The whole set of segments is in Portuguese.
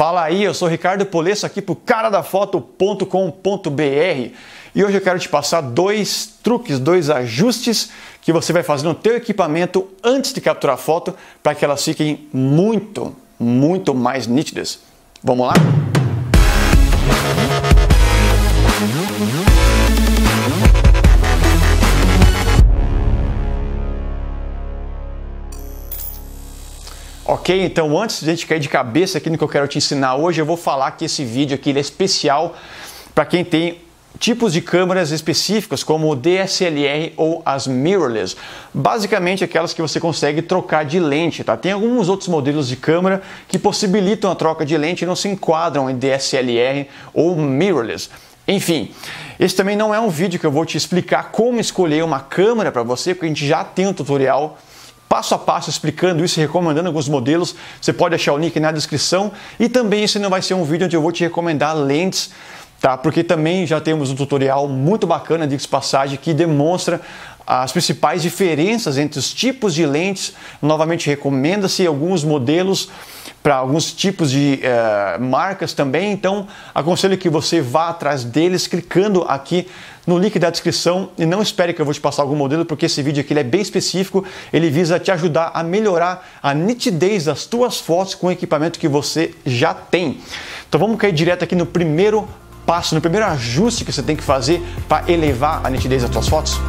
Fala aí, eu sou Ricardo Polesso aqui pro caradafoto.com.br e hoje eu quero te passar dois truques, dois ajustes que você vai fazer no teu equipamento antes de capturar foto para que elas fiquem muito, muito mais nítidas. Vamos lá? Ok, então antes de a gente cair de cabeça aqui no que eu quero te ensinar hoje, eu vou falar que esse vídeo aqui é especial para quem tem tipos de câmeras específicas, como o DSLR ou as mirrorless, basicamente aquelas que você consegue trocar de lente, tá? Tem alguns outros modelos de câmera que possibilitam a troca de lente e não se enquadram em DSLR ou mirrorless. Enfim, esse também não é um vídeo que eu vou te explicar como escolher uma câmera para você, porque a gente já tem um tutorial passo a passo explicando isso e recomendando alguns modelos. Você pode achar o link na descrição. E também esse não vai ser um vídeo onde eu vou te recomendar lentes tá? Porque também já temos um tutorial muito bacana de passagem que demonstra as principais diferenças entre os tipos de lentes. Novamente recomenda-se alguns modelos para alguns tipos de uh, marcas também. Então, aconselho que você vá atrás deles clicando aqui no link da descrição e não espere que eu vou te passar algum modelo, porque esse vídeo aqui é bem específico, ele visa te ajudar a melhorar a nitidez das tuas fotos com o equipamento que você já tem. Então, vamos cair direto aqui no primeiro passo, no primeiro ajuste que você tem que fazer para elevar a nitidez das suas fotos.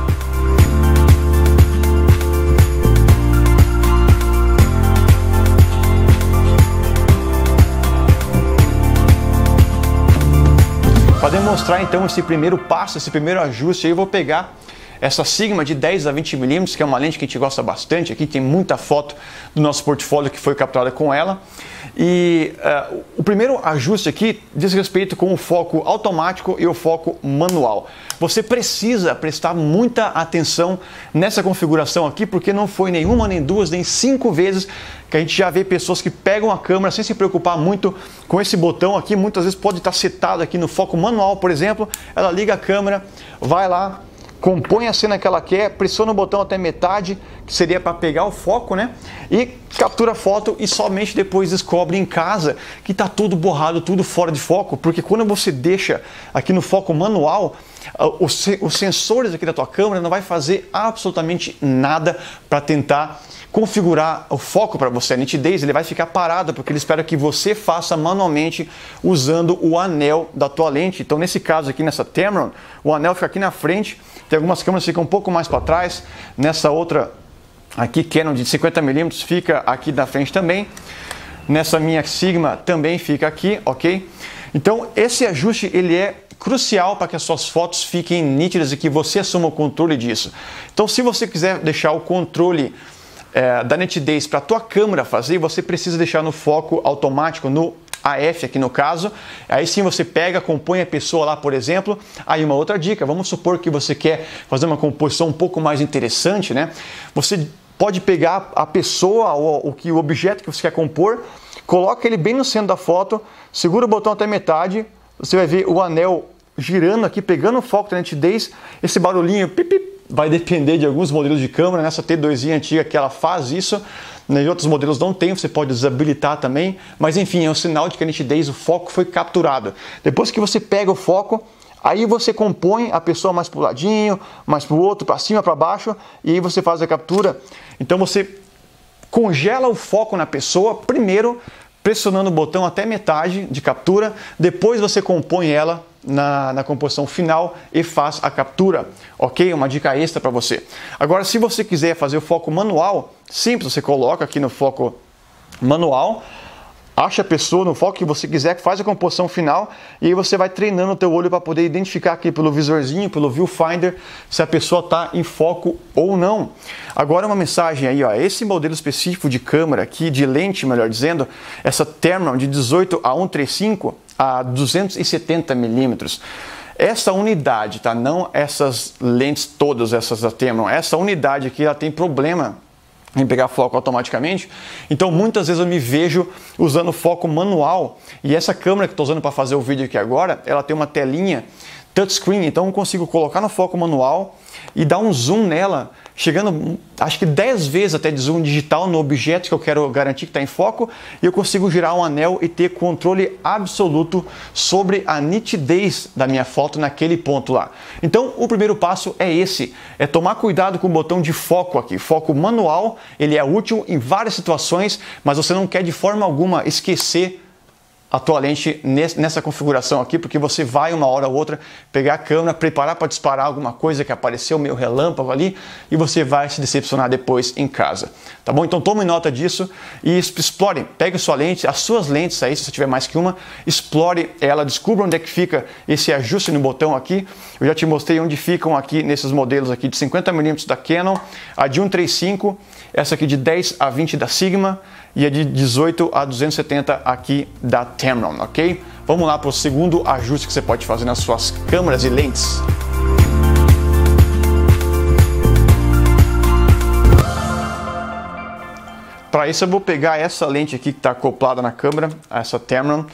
mostrar então esse primeiro passo, esse primeiro ajuste. Aí eu vou pegar essa Sigma de 10 a 20 milímetros, que é uma lente que a gente gosta bastante. Aqui tem muita foto do nosso portfólio que foi capturada com ela. E uh, o primeiro ajuste aqui diz respeito com o foco automático e o foco manual. Você precisa prestar muita atenção nessa configuração aqui, porque não foi nenhuma, nem duas, nem cinco vezes que a gente já vê pessoas que pegam a câmera sem se preocupar muito com esse botão aqui. Muitas vezes pode estar setado aqui no foco manual, por exemplo. Ela liga a câmera, vai lá, compõe a cena que ela quer, pressiona o botão até metade, que seria para pegar o foco, né? E captura a foto e somente depois descobre em casa que está tudo borrado, tudo fora de foco, porque quando você deixa aqui no foco manual, ah, os, os sensores aqui da tua câmera não vai fazer absolutamente nada para tentar configurar o foco para você, a nitidez, ele vai ficar parado porque ele espera que você faça manualmente usando o anel da tua lente. Então, nesse caso aqui, nessa Tamron, o anel fica aqui na frente, tem algumas câmeras que ficam um pouco mais para trás, nessa outra aqui, Canon de 50mm, fica aqui na frente também, nessa minha Sigma também fica aqui, ok? Então, esse ajuste, ele é crucial para que as suas fotos fiquem nítidas e que você assuma o controle disso. Então, se você quiser deixar o controle é, da nitidez para a tua câmera fazer, você precisa deixar no foco automático, no AF aqui no caso. Aí sim você pega, compõe a pessoa lá, por exemplo. Aí uma outra dica, vamos supor que você quer fazer uma composição um pouco mais interessante, né? Você pode pegar a pessoa ou o que o objeto que você quer compor, coloca ele bem no centro da foto, segura o botão até metade, você vai ver o anel girando aqui, pegando o foco da nitidez, esse barulhinho pip, pip, vai depender de alguns modelos de câmera, nessa T2i antiga que ela faz isso, né, outros modelos não tem, você pode desabilitar também, mas enfim, é um sinal de que a nitidez, o foco foi capturado. Depois que você pega o foco, aí você compõe a pessoa mais para o ladinho, mais para o outro, para cima, para baixo, e aí você faz a captura. Então você congela o foco na pessoa primeiro pressionando o botão até metade de captura, depois você compõe ela na, na composição final e faz a captura, ok? Uma dica extra para você. Agora, se você quiser fazer o foco manual, simples, você coloca aqui no foco manual, acha a pessoa no foco que você quiser, faz a composição final e aí você vai treinando o teu olho para poder identificar aqui pelo visorzinho, pelo viewfinder, se a pessoa está em foco ou não. Agora uma mensagem aí, ó, esse modelo específico de câmera aqui, de lente, melhor dizendo, essa Tamron de 18 a 135 a 270 milímetros. Essa unidade, tá? Não essas lentes todas, essas da Tamron. Essa unidade aqui, ela tem problema em pegar foco automaticamente. Então muitas vezes eu me vejo usando foco manual e essa câmera que estou usando para fazer o vídeo aqui agora, ela tem uma telinha touchscreen, então eu consigo colocar no foco manual e dar um zoom nela, chegando hum, acho que 10 vezes até de zoom digital no objeto que eu quero garantir que está em foco, e eu consigo girar um anel e ter controle absoluto sobre a nitidez da minha foto naquele ponto lá. Então, o primeiro passo é esse, é tomar cuidado com o botão de foco aqui. Foco manual, ele é útil em várias situações, mas você não quer de forma alguma esquecer a tua lente nessa configuração aqui, porque você vai uma hora ou outra pegar a câmera, preparar para disparar alguma coisa que apareceu meio relâmpago ali e você vai se decepcionar depois em casa, tá bom? Então tome nota disso e explore, pegue sua lente, as suas lentes aí, se você tiver mais que uma, explore ela, descubra onde é que fica esse ajuste no botão aqui. Eu já te mostrei onde ficam aqui nesses modelos aqui de 50mm da Canon, a de 135, essa aqui de 10 a 20 da Sigma, e é a de 18 a 270 aqui da Tamron, ok? Vamos lá para o segundo ajuste que você pode fazer nas suas câmeras e lentes. Para isso eu vou pegar essa lente aqui que está acoplada na câmera, essa Tamron.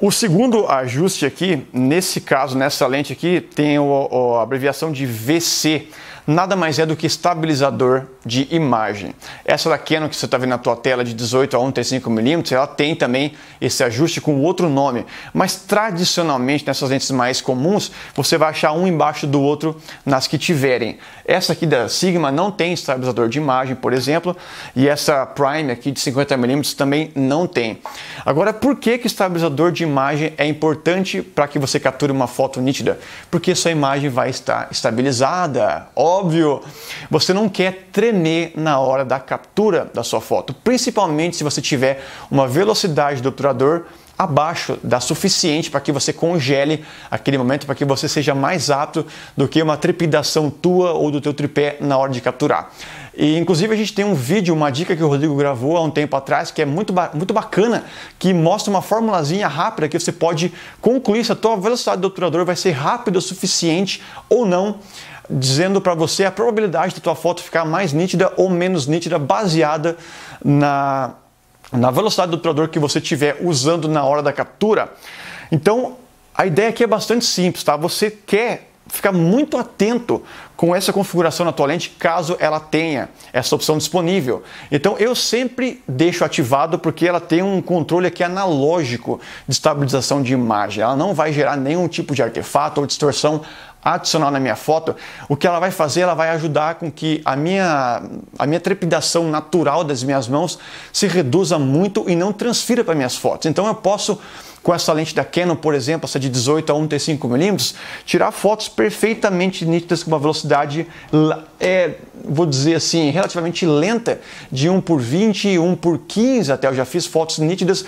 O segundo ajuste aqui, nesse caso, nessa lente aqui, tem a abreviação de VC nada mais é do que estabilizador de imagem. Essa da Canon é que você está vendo na tua tela de 18 a 1,35mm, ela tem também esse ajuste com outro nome, mas tradicionalmente nessas lentes mais comuns, você vai achar um embaixo do outro nas que tiverem. Essa aqui da Sigma não tem estabilizador de imagem, por exemplo, e essa Prime aqui de 50mm também não tem. Agora, por que que estabilizador de imagem é importante para que você capture uma foto nítida? Porque sua imagem vai estar estabilizada. Ó, óbvio. Você não quer tremer na hora da captura da sua foto, principalmente se você tiver uma velocidade do obturador abaixo da suficiente para que você congele aquele momento, para que você seja mais apto do que uma trepidação tua ou do teu tripé na hora de capturar. E inclusive a gente tem um vídeo, uma dica que o Rodrigo gravou há um tempo atrás, que é muito, ba muito bacana, que mostra uma formulazinha rápida que você pode concluir se a tua velocidade do obturador vai ser rápida o suficiente ou não dizendo para você a probabilidade da tua foto ficar mais nítida ou menos nítida baseada na, na velocidade do obturador que você estiver usando na hora da captura. Então, a ideia aqui é bastante simples, tá? Você quer ficar muito atento com essa configuração na tua lente, caso ela tenha essa opção disponível. Então eu sempre deixo ativado porque ela tem um controle aqui analógico de estabilização de imagem. Ela não vai gerar nenhum tipo de artefato ou distorção adicional na minha foto, o que ela vai fazer, ela vai ajudar com que a minha, a minha trepidação natural das minhas mãos se reduza muito e não transfira para minhas fotos. Então eu posso com essa lente da Canon, por exemplo, essa de 18 a 1,35mm, tirar fotos perfeitamente nítidas com uma velocidade, é, vou dizer assim, relativamente lenta, de 1 por 20, 1 por 15 até. Eu já fiz fotos nítidas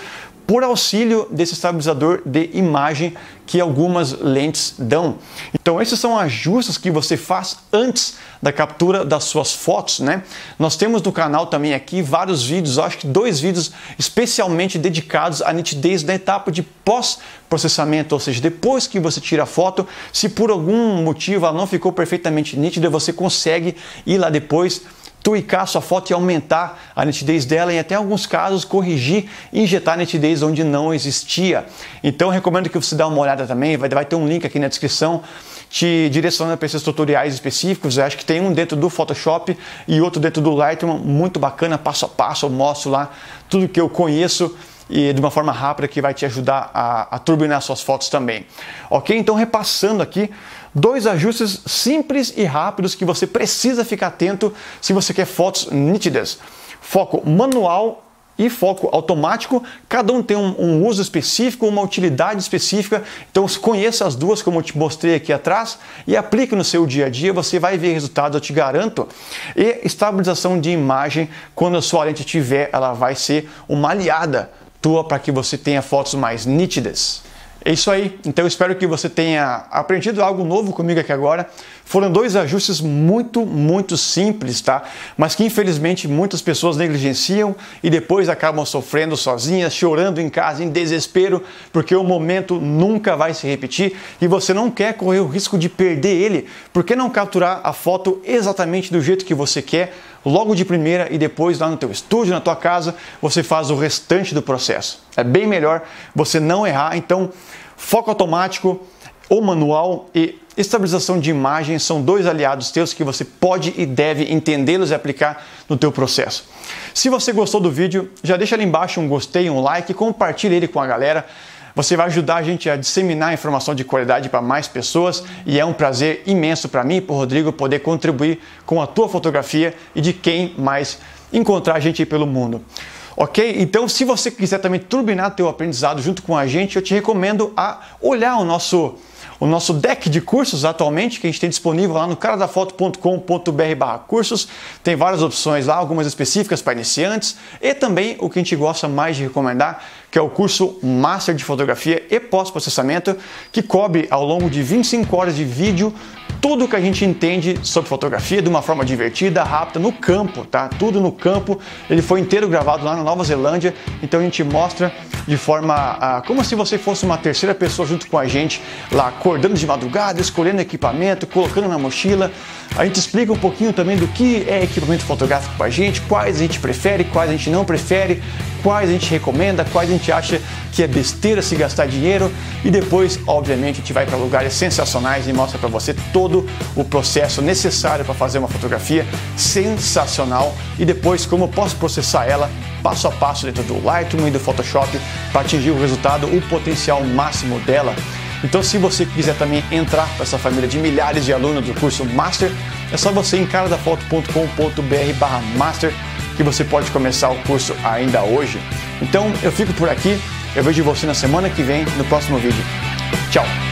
por auxílio desse estabilizador de imagem que algumas lentes dão. Então esses são ajustes que você faz antes da captura das suas fotos, né? Nós temos no canal também aqui vários vídeos, acho que dois vídeos especialmente dedicados à nitidez da etapa de pós-processamento, ou seja, depois que você tira a foto, se por algum motivo ela não ficou perfeitamente nítida, você consegue ir lá depois tuicar sua foto e aumentar a nitidez dela, em até alguns casos corrigir e injetar nitidez onde não existia. Então recomendo que você dê uma olhada também, vai, vai ter um link aqui na descrição te direcionando para esses tutoriais específicos. Eu acho que tem um dentro do Photoshop e outro dentro do Lightroom, muito bacana, passo a passo, eu mostro lá tudo que eu conheço e de uma forma rápida que vai te ajudar a, a turbinar suas fotos também. Ok? Então, repassando aqui, dois ajustes simples e rápidos que você precisa ficar atento se você quer fotos nítidas. Foco manual e foco automático, cada um tem um, um, uso específico, uma utilidade específica. Então conheça as duas, como eu te mostrei aqui atrás, e aplique no seu dia a dia, você vai ver resultados, eu te garanto. E estabilização de imagem, quando a sua lente tiver, ela vai ser uma aliada tua para que você tenha fotos mais nítidas. É isso aí. Então eu espero que você tenha aprendido algo novo comigo aqui agora. Foram dois ajustes muito, muito simples, tá? Mas que infelizmente muitas pessoas negligenciam e depois acabam sofrendo sozinhas, chorando em casa, em desespero, porque o momento nunca vai se repetir e você não quer correr o risco de perder ele. Por que não capturar a foto exatamente do jeito que você quer? logo de primeira e depois lá no teu estúdio, na tua casa, você faz o restante do processo. É bem melhor você não errar, então foco automático ou manual e estabilização de imagem são dois aliados teus que você pode e deve entendê-los e aplicar no teu processo. Se você gostou do vídeo, já deixa ali embaixo um gostei, um like, compartilha ele com a galera. Você vai ajudar a gente a disseminar informação de qualidade para mais pessoas e é um prazer imenso para mim e para o Rodrigo poder contribuir com a tua fotografia e de quem mais encontrar a gente pelo mundo. Ok? Então, se você quiser também turbinar teu aprendizado junto com a gente, eu te recomendo a olhar o nosso o nosso deck de cursos atualmente, que a gente tem disponível lá no caradafoto.com.br cursos, tem várias opções lá, algumas específicas para iniciantes e também o que a gente gosta mais de recomendar, que é o curso Master de Fotografia e Pós-Processamento, que cobre ao longo de 25 horas de vídeo tudo que a gente entende sobre fotografia de uma forma divertida, rápida, no campo, tá? Tudo no campo. Ele foi inteiro gravado lá na Nova Zelândia, então a gente mostra de forma ah, como se você fosse uma terceira pessoa junto com a gente, lá acordando de madrugada, escolhendo equipamento, colocando na mochila. A gente explica um pouquinho também do que é equipamento fotográfico para a gente, quais a gente prefere, quais a gente não prefere, quais a gente recomenda, quais a gente acha que é besteira se gastar dinheiro e depois, obviamente, a gente vai para lugares sensacionais e mostra para você todo o processo necessário para fazer uma fotografia sensacional e depois como eu posso processar ela passo a passo dentro do Lightroom e do Photoshop para atingir o resultado, o potencial máximo dela. Então, se você quiser também entrar para essa família de milhares de alunos do curso Master, é só você em caradafoto.com.br/master que você pode começar o curso ainda hoje. Então, eu fico por aqui. Eu vejo você na semana que vem no próximo vídeo. Tchau.